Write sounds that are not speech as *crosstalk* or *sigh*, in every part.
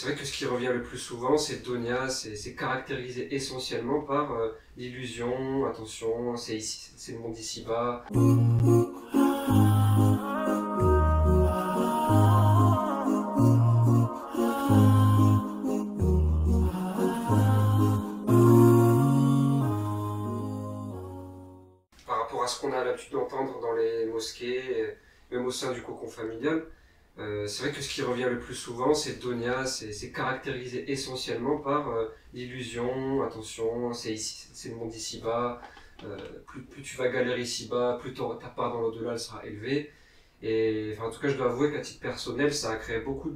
c'est vrai que ce qui revient le plus souvent, c'est Donia, c'est caractérisé essentiellement par euh, l'illusion, attention, c'est le monde ici bas. Par rapport à ce qu'on a l'habitude d'entendre dans les mosquées, euh, même au sein du cocon familial, euh, c'est vrai que ce qui revient le plus souvent, c'est Donia, c'est caractérisé essentiellement par euh, l'illusion, attention, c'est le monde ici bas, euh, plus, tu vas galérer ici bas, plus ta part dans l'au-delà sera élevée. Et enfin, en tout cas, je dois avouer qu'à titre personnel, ça a créé beaucoup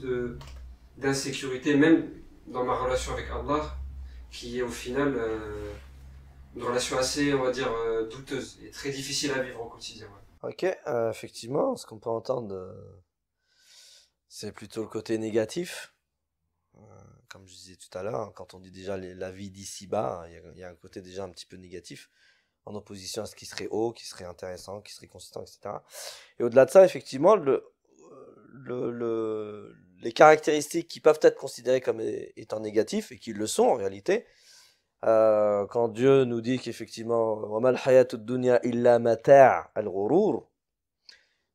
d'insécurité, même dans ma relation avec Allah, qui est au final une relation assez, on va dire, douteuse et très difficile à vivre au quotidien. Ok, effectivement, ce qu'on peut entendre c'est plutôt le côté négatif. Euh, comme je disais tout à l'heure, hein, quand on dit déjà la vie d'ici-bas, hein, il y, a un côté déjà un petit peu négatif en opposition à ce qui serait haut, qui serait intéressant, qui serait constant, etc. Et au-delà de ça, effectivement, le, le, les caractéristiques qui peuvent être considérées comme étant négatives, et qui le sont en réalité, euh, quand Dieu nous dit qu'effectivement,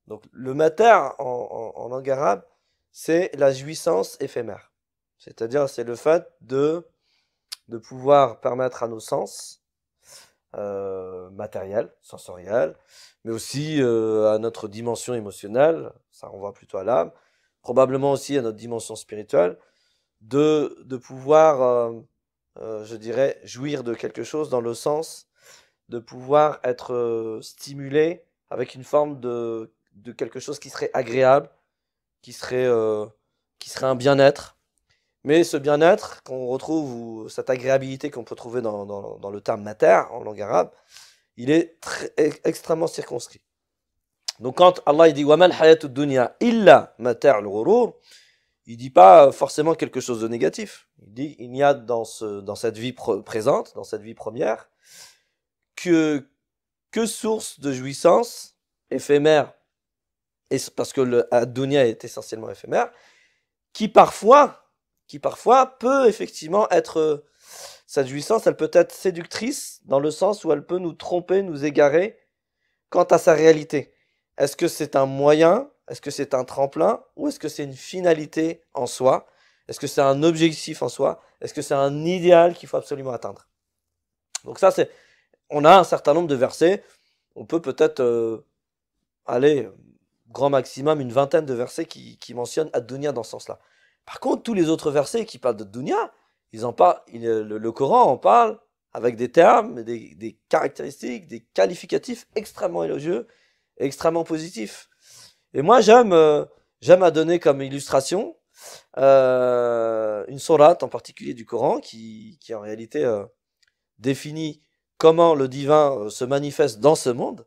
donc le mater en, en, en langue arabe, c'est la jouissance éphémère. C'est-à-dire, c'est le fait de, de pouvoir permettre à nos sens euh, matériels, sensoriels, mais aussi euh, à notre dimension émotionnelle, ça renvoie plutôt à l'âme, probablement aussi à notre dimension spirituelle, de, pouvoir, euh, je dirais, jouir de quelque chose dans le sens de pouvoir être stimulé avec une forme de, de quelque chose qui serait agréable, qui serait, euh, qui serait un bien-être. Mais ce bien-être qu'on retrouve, ou cette agréabilité qu'on peut trouver dans, le terme mater en langue arabe, il est extrêmement circonscrit. Donc quand Allah il dit Wamal hayatud dunya illa mater al il dit pas forcément quelque chose de négatif. Il dit il n'y a dans, ce, dans cette vie présente, dans cette vie première, que, que source de jouissance éphémère parce que le Adonia est essentiellement éphémère, qui parfois, qui parfois peut effectivement être euh, Sa jouissance, elle peut être séductrice dans le sens où elle peut nous tromper, nous égarer quant à sa réalité. Est-ce que c'est un moyen Est-ce que c'est un tremplin Ou est-ce que c'est une finalité en soi Est-ce que c'est un objectif en soi Est-ce que c'est un idéal qu'il faut absolument atteindre Donc ça, c'est, on a un certain nombre de versets. On peut peut-être euh, aller grand maximum une vingtaine de versets qui, mentionnent Ad-Dunya dans ce sens-là. Par contre, tous les autres versets qui parlent de Dunya, ils en parlent, le, Coran en parle avec des termes, des, caractéristiques, des qualificatifs extrêmement élogieux, extrêmement positifs. Et moi, j'aime à euh, donner comme illustration euh, une sourate en particulier du Coran qui, en réalité euh, définit comment le divin se manifeste dans ce monde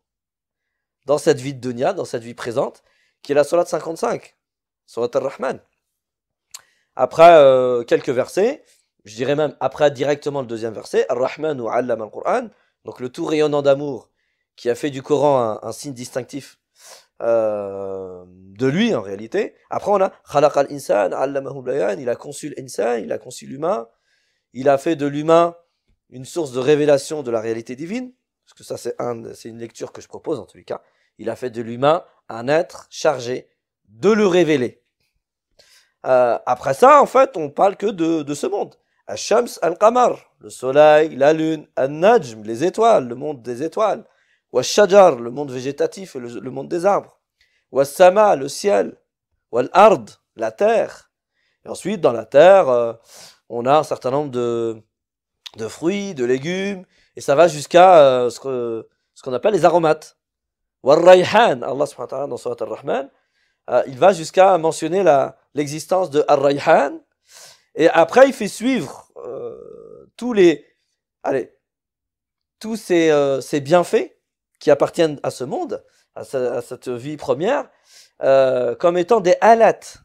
dans cette vie de dunya, dans cette vie présente, qui est la Solat 55, Solat al-Rahman. Après euh, quelques versets, je dirais même après directement le deuxième verset, Ar-Rahman ou Allama al-Qur'an, donc le tout rayonnant d'amour qui a fait du Coran un, signe distinctif euh, de lui en réalité. Après on a Khalaq al-Insan, Allamahu bayan, il a conçu l'insan, il a conçu l'humain, il a fait de l'humain une source de révélation de la réalité divine, parce que ça c'est une lecture que je propose en tous les cas. Il a fait de l'humain un être chargé de le révéler. Euh, après ça, en fait, on ne parle que de, ce monde. ash al-Qamar, le soleil, la lune, Al-Najm, les étoiles, le monde des étoiles. wa shajar le monde végétatif et le, monde des arbres. Al-Sama, le ciel. al ard la terre. Et ensuite, dans la terre, euh, on a un certain nombre de, de fruits, de légumes, et ça va jusqu'à euh, ce qu'on appelle les aromates. Allah dans rahman euh, il va jusqu'à mentionner l'existence de Et après, il fait suivre euh, tous les. Allez, tous ces, euh, ces, bienfaits qui appartiennent à ce monde, à, cette vie première, comme étant des alates.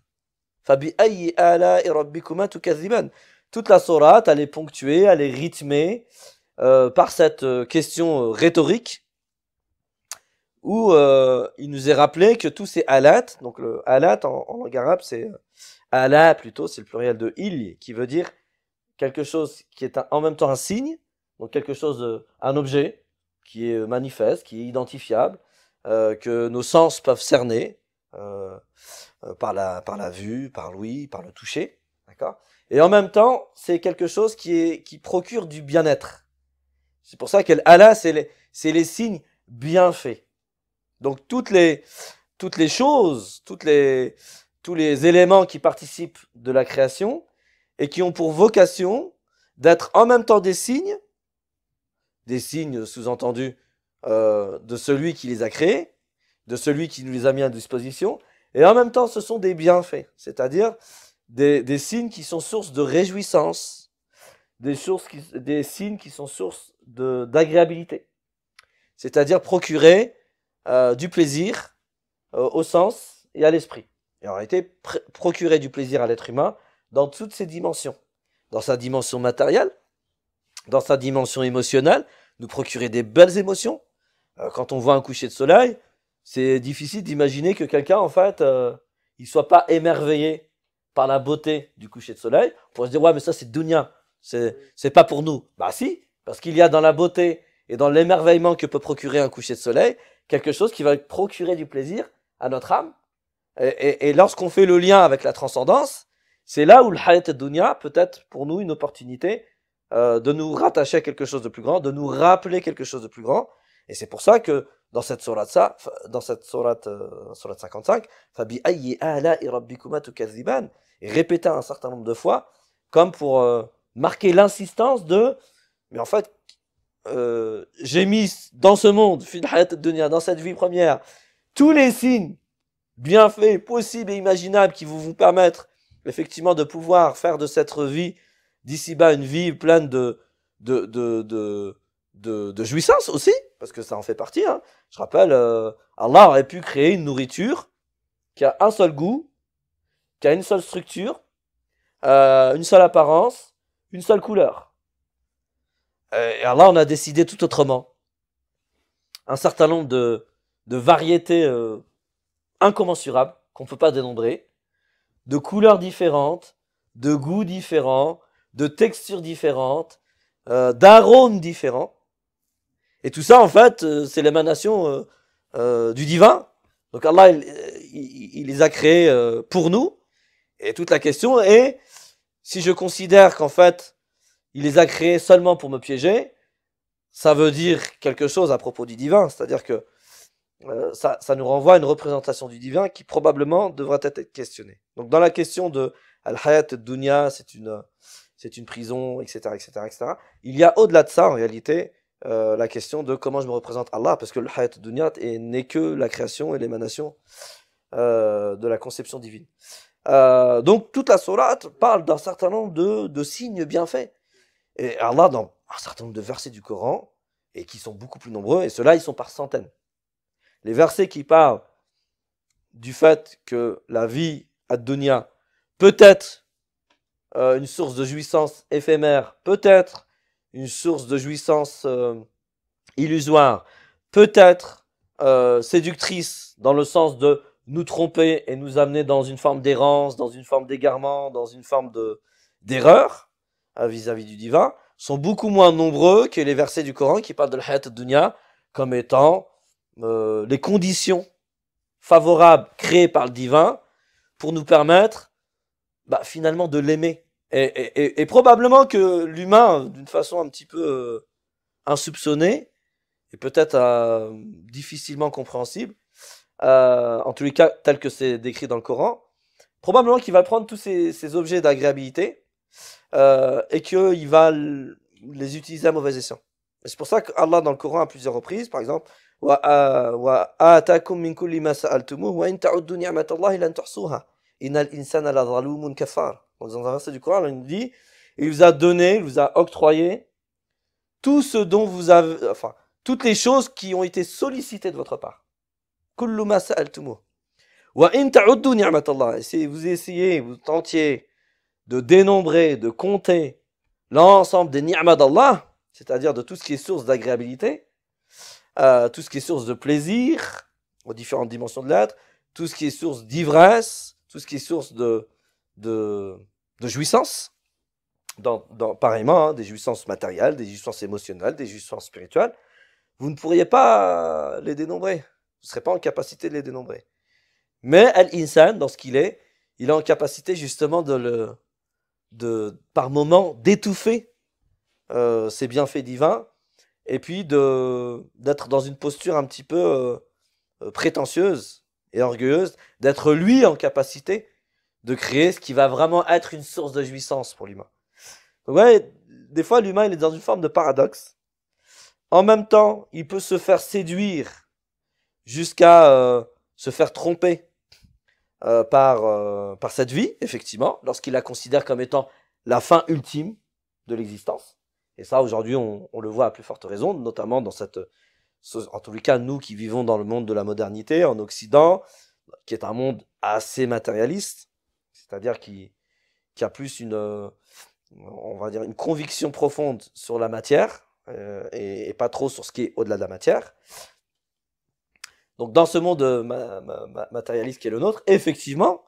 Toute la sourate, elle est ponctuée, elle est rythmée par cette question rhétorique où euh, il nous est rappelé que tout ces alat, donc le alat en, en langue arabe, c'est euh, ala plutôt, c'est le pluriel de il, qui veut dire quelque chose qui est en même temps un signe, donc quelque chose, euh, un objet qui est manifeste, qui est identifiable, que nos sens peuvent cerner par, la, par la vue, par l'ouïe, par le toucher, d'accord Et en même temps, c'est quelque chose qui, est, qui procure du bien-être. C'est pour ça que ala », c'est les, les signes bien faits. Donc toutes les, toutes les choses, toutes les, tous les éléments qui participent de la création et qui ont pour vocation d'être en même temps des signes, des signes sous-entendus euh, de celui qui les a créés, de celui qui nous les a mis à disposition, et en même temps ce sont des bienfaits, c'est-à-dire des, signes qui sont sources de réjouissance, des, sources des signes qui sont source d'agréabilité, c'est-à-dire procurer euh, du plaisir euh, au sens et à l'esprit. Et en réalité, procurer du plaisir à l'être humain dans toutes ses dimensions. Dans sa dimension matérielle, dans sa dimension émotionnelle, nous procurer des belles émotions. Euh, quand on voit un coucher de soleil, c'est difficile d'imaginer que quelqu'un, en fait, il soit pas émerveillé par la beauté du coucher de soleil. On pourrait se dire, ouais, mais ça, c'est dounia c'est pas pour nous. Bah si, parce qu'il y a dans la beauté et dans l'émerveillement que peut procurer un coucher de soleil, quelque chose qui va procurer du plaisir à notre âme. Et, lorsqu'on fait le lien avec la transcendance, c'est là où le hayat dunya peut être pour nous une opportunité euh, de nous rattacher à quelque chose de plus grand, de nous rappeler quelque chose de plus grand. Et c'est pour ça que dans cette sourate ça, dans cette sourate, 55, euh, fabi ayyi ala et répéta un certain nombre de fois comme pour euh, marquer l'insistance de mais en fait euh, j'ai mis dans ce monde, dans cette vie première, tous les signes bienfaits possibles et imaginables qui vont vous permettre effectivement de pouvoir faire de cette vie d'ici-bas une vie pleine de de, de, jouissance aussi, parce que ça en fait partie. Hein. Je rappelle, euh, Allah aurait pu créer une nourriture qui a un seul goût, qui a une seule structure, euh, une seule apparence, une seule couleur. Euh, et Allah on a décidé tout autrement. Un certain nombre de, variétés euh, incommensurables qu'on ne peut pas dénombrer, de couleurs différentes, de goûts différents, de textures différentes, euh, d'arômes différents. Et tout ça, en fait, c'est l'émanation du divin. Donc Allah, il, il les a créés pour nous. Et toute la question est, si je considère qu'en fait, il les a créés seulement pour me piéger, ça veut dire quelque chose à propos du divin, c'est-à-dire que euh, ça, ça, nous renvoie à une représentation du divin qui probablement devrait être questionnée. Donc dans la question de Al-Hayat Dunya, c'est une, c'est une prison, etc., etc., etc., il y a au-delà de ça, en réalité, euh, la question de comment je me représente Allah, parce que al Hayat Dunya n'est que la création et l'émanation euh, de la conception divine. donc toute la sourate parle d'un certain nombre de, de signes bien faits et Allah, dans un certain nombre de versets du Coran, et qui sont beaucoup plus nombreux, et ceux-là, ils sont par centaines. Les versets qui parlent du fait que la vie à Dunya peut être euh, une source de jouissance éphémère, peut être une source de jouissance euh, illusoire, peut être euh, séductrice dans le sens de nous tromper et nous amener dans une forme d'errance, dans une forme d'égarement, dans une forme d'erreur, euh, vis-à-vis du divin sont beaucoup moins nombreux que les versets du Coran qui parlent de la dunya comme étant euh, les conditions favorables créées par le divin pour nous permettre bah, finalement de l'aimer. Et, probablement que l'humain, d'une façon un petit peu euh, insoupçonnée et peut-être difficilement compréhensible, en tous les cas tel que c'est décrit dans le Coran, probablement qu'il va prendre tous ces objets d'agréabilité euh, et qu'il va les utiliser à mauvais escient. C'est pour ça qu'Allah dans le Coran à plusieurs reprises, par exemple, euh, min Wa kafar. dans un verset du Coran, il dit il vous a donné, il vous a octroyé tout ce dont vous avez, enfin, toutes les choses qui ont été sollicitées de votre part. Et si vous essayez, vous tentiez de dénombrer, de compter l'ensemble des ni'mas d'Allah, c'est-à-dire de tout ce qui est source d'agréabilité, euh, tout ce qui est source de plaisir aux différentes dimensions de l'être, tout ce qui est source d'ivresse, tout ce qui est source de, de, jouissance, dans, pareillement, hein, des jouissances matérielles, des jouissances émotionnelles, des jouissances spirituelles, vous ne pourriez pas les dénombrer. Vous ne serez pas en capacité de les dénombrer. Mais Al-Insan, dans ce qu'il est, il est en capacité justement de le, par moment d'étouffer euh, ses bienfaits divins et puis de d'être dans une posture un petit peu euh, prétentieuse et orgueilleuse, d'être lui en capacité de créer ce qui va vraiment être une source de jouissance pour l'humain. ouais, des fois l'humain il est dans une forme de paradoxe. En même temps, il peut se faire séduire jusqu'à euh, se faire tromper euh, par, euh, par cette vie, effectivement, lorsqu'il la considère comme étant la fin ultime de l'existence. Et ça, aujourd'hui, on, le voit à plus forte raison, notamment dans cette, en tous les cas, nous qui vivons dans le monde de la modernité, en Occident, qui est un monde assez matérialiste, c'est-à-dire qui, qui a plus une, euh, on va dire, une conviction profonde sur la matière et, pas trop sur ce qui est au-delà de la matière. Donc dans ce monde euh, matérialiste qui est le nôtre, effectivement,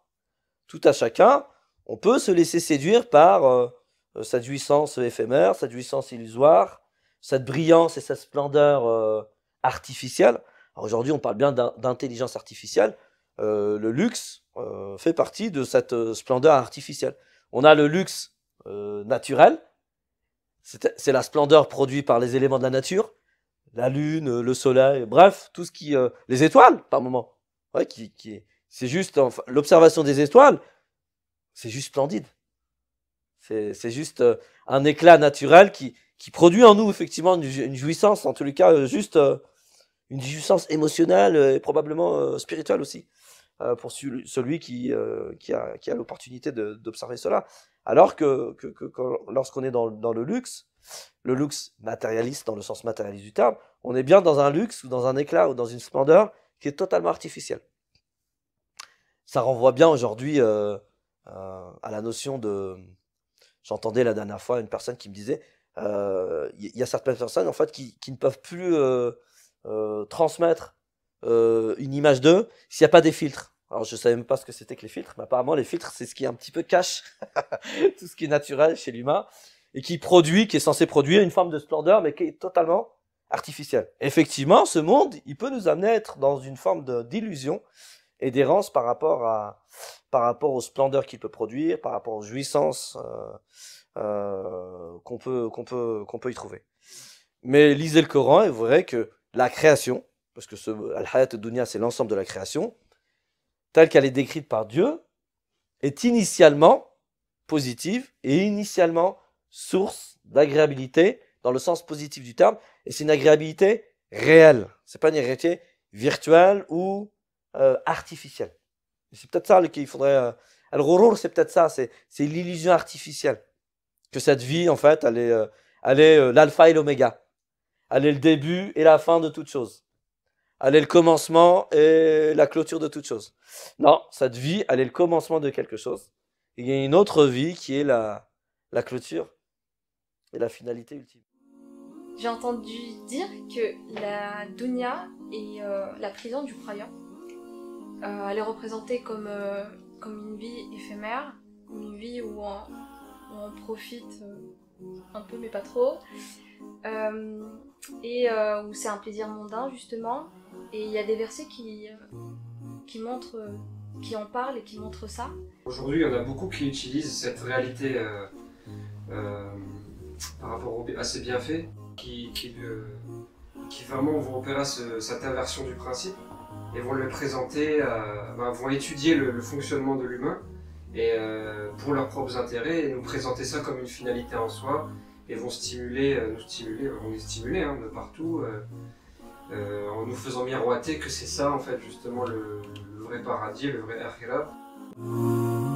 tout à chacun, on peut se laisser séduire par sa euh, euh, jouissance éphémère, sa jouissance illusoire, cette brillance et sa splendeur artificielle. Aujourd'hui, on parle bien d'intelligence artificielle. le luxe fait partie de cette splendeur artificielle. On a le luxe naturel, c'est la splendeur produite par les éléments de la nature la lune, le soleil, bref, tout ce qui, euh, les étoiles par moment. c'est juste l'observation des étoiles, c'est juste splendide. C'est juste euh, un éclat naturel qui, produit en nous effectivement une, jouissance, en tout les cas, euh, juste une jouissance émotionnelle et probablement spirituelle aussi. Euh, pour celui euh, qui, a, l'opportunité d'observer cela. Alors que, lorsqu'on est dans, le luxe, le luxe matérialiste dans le sens matérialiste du terme, on est bien dans un luxe ou dans un éclat ou dans une splendeur qui est totalement artificielle. Ça renvoie bien aujourd'hui euh, à la notion de... J'entendais la dernière fois une personne qui me disait, il y, a certaines personnes en fait qui ne peuvent plus transmettre euh, une image d'eux s'il n'y a pas des filtres. Alors je savais même pas ce que c'était que les filtres, mais apparemment les filtres c'est ce qui un petit peu cache *laughs* tout ce qui est naturel chez l'humain et qui produit, qui est censé produire une forme de splendeur mais qui est totalement artificielle. Effectivement, ce monde, il peut nous amener à être dans une forme d'illusion et d'errance par rapport à par rapport aux splendeurs qu'il peut produire, par rapport aux jouissances euh, euh, qu'on peut qu'on peut qu'on peut y trouver. Mais lisez le Coran, et vous verrez que la création, parce que ce Al-Hayat Dunya, c'est l'ensemble de la création, telle qu'elle est décrite par Dieu, est initialement positive et initialement source d'agréabilité dans le sens positif du terme, et c'est une agréabilité réelle. C'est pas une agréabilité virtuelle ou euh, artificielle. C'est peut-être ça qu'il faudrait. Euh, al c'est peut-être ça, c'est l'illusion artificielle. Que cette vie, en fait, elle est, euh, elle est l'alpha et l'oméga. Elle est le début et la fin de toute chose elle est le commencement et la clôture de toute chose. Non, cette vie, elle est le commencement de quelque chose. il y a une autre vie qui est la, la clôture et la finalité ultime. J'ai entendu dire que la dunya et euh, la prison du croyant, euh, elle est représentée comme, euh, comme une vie éphémère, une vie où on profite un peu mais pas trop. Euh, et euh, où c'est un plaisir mondain justement. Et il y a des versets qui, euh, qui montrent, qui en parlent et qui montrent ça. Aujourd'hui, il y en a beaucoup qui utilisent cette réalité par rapport à ses bienfaits, qui, qui, vraiment vont opérer cette inversion du principe et vont le présenter, ben, vont étudier le fonctionnement de l'humain et euh, pour leurs propres intérêts et nous présenter ça comme une finalité en soi et vont stimuler, euh, nous stimuler, vont les stimuler hein, de partout euh, en nous faisant miroiter que c'est ça en fait justement le, vrai paradis, le vrai là.